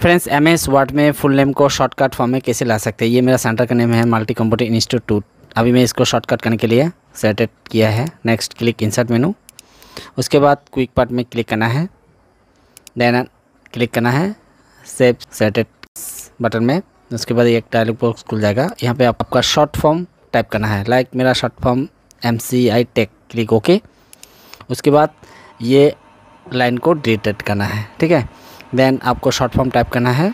friends M S Word में full name को shortcut form में कैसे ला सकते हैं ये मेरा सेंटर का नेम है मल्टी कंप्यूटर इंस्टीट्यूट अभी मैं इसको शॉर्टकट करने के लिए सेलेक्टेड किया है नेक्स्ट क्लिक इंसर्ट मेनू उसके बाद क्विक पार्ट में क्लिक करना है देन क्लिक करना है सेव सेलेक्टेड बटन में उसके बाद एक डायलॉग बॉक्स खुल जाएगा यहाँ पर आप, आपका शॉर्ट फॉर्म टाइप करना है लाइक like मेरा short form M C I tech click okay उसके बाद ये लाइन को डिलीटेड करना है ठीक है देन आपको शॉर्ट फॉर्म टाइप करना है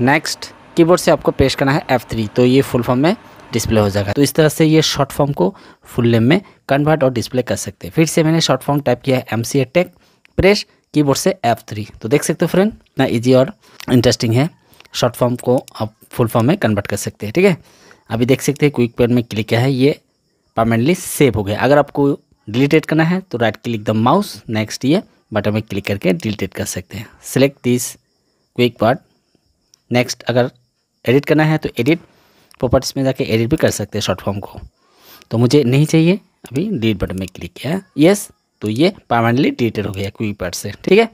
नेक्स्ट कीबोर्ड से आपको पेश करना है F3 तो ये फुल फॉर्म में डिस्प्ले हो जाएगा तो इस तरह से ये शॉर्ट फॉर्म को फुल लेम में कन्वर्ट और डिस्प्ले कर सकते हैं फिर से मैंने शॉर्ट फॉर्म टाइप किया है M C tech press keyboard से F3 तो देख सकते हो फ्रेंड इतना ईजी और इंटरेस्टिंग है शॉर्ट फॉर्म को आप फुल फॉर्म में कन्वर्ट कर सकते हैं ठीक है अभी देख सकते हैं क्विक पेन में क्लिक किया है ये परमानेंटली सेव हो गया अगर आपको डिलीटेड करना है तो right click the mouse next ये बटन में क्लिक करके डिलीटेड कर सकते हैं select this quick part next अगर एडिट करना है तो एडिट प्रॉपर्टीज में जाके एडिट भी कर सकते हैं शॉर्ट फॉर्म को तो मुझे नहीं चाहिए अभी डिलीट बटन में क्लिक किया यस तो ये परमानेंटली डिलीटेड हो गया क्विक पार्ट से ठीक है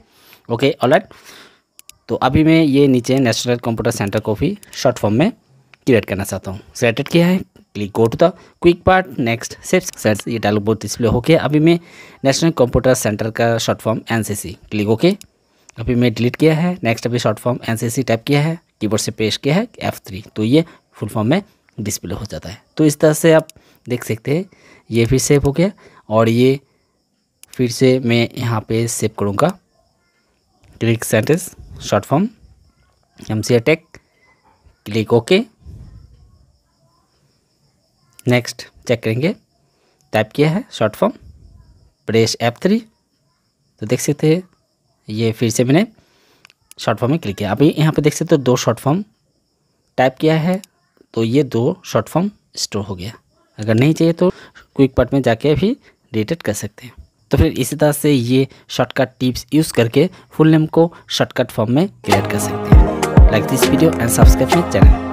ओके ऑलराइट तो अभी मैं ये नीचे नेशनल कंप्यूटर सेंटर को भी शॉर्ट फॉर्म में क्रिएट करना चाहता हूँ सेलेक्टेड किया है click go to the quick part next safe set ये डायलॉग बोर्ड डिस्प्ले होके अभी मैं नेशनल कंप्यूटर सेंटर का short form NCC click okay अभी मैं डिलीट किया है नेक्स्ट अभी शॉर्ट फॉर्म एनसीसी टाइप किया है कीबोर्ड से पेश किया है एफ थ्री तो ये फुल फॉर्म में डिस्प्ले हो जाता है तो इस तरह से आप देख सकते हैं ये फिर सेव हो गया और ये फिर से मैं यहाँ पे सेव करूँगा click sentence short form M C tech click okay next check करेंगे टाइप किया है short form press F three तो देख सकते हैं ये फिर से मैंने शॉर्ट फॉर्म में क्लिक किया अभी यहाँ पे देख सकते हो दो शॉर्ट फॉर्म टाइप किया है तो ये दो शॉर्ट फॉर्म स्टोर हो गया अगर नहीं चाहिए तो क्विक पार्ट में जाके भी डिटेट कर सकते हैं तो फिर इसी तरह से ये शॉर्टकट टिप्स यूज़ करके फुल नेम को शॉर्टकट फॉर्म में क्रिएट कर सकते हैं like this video and subscribe my channel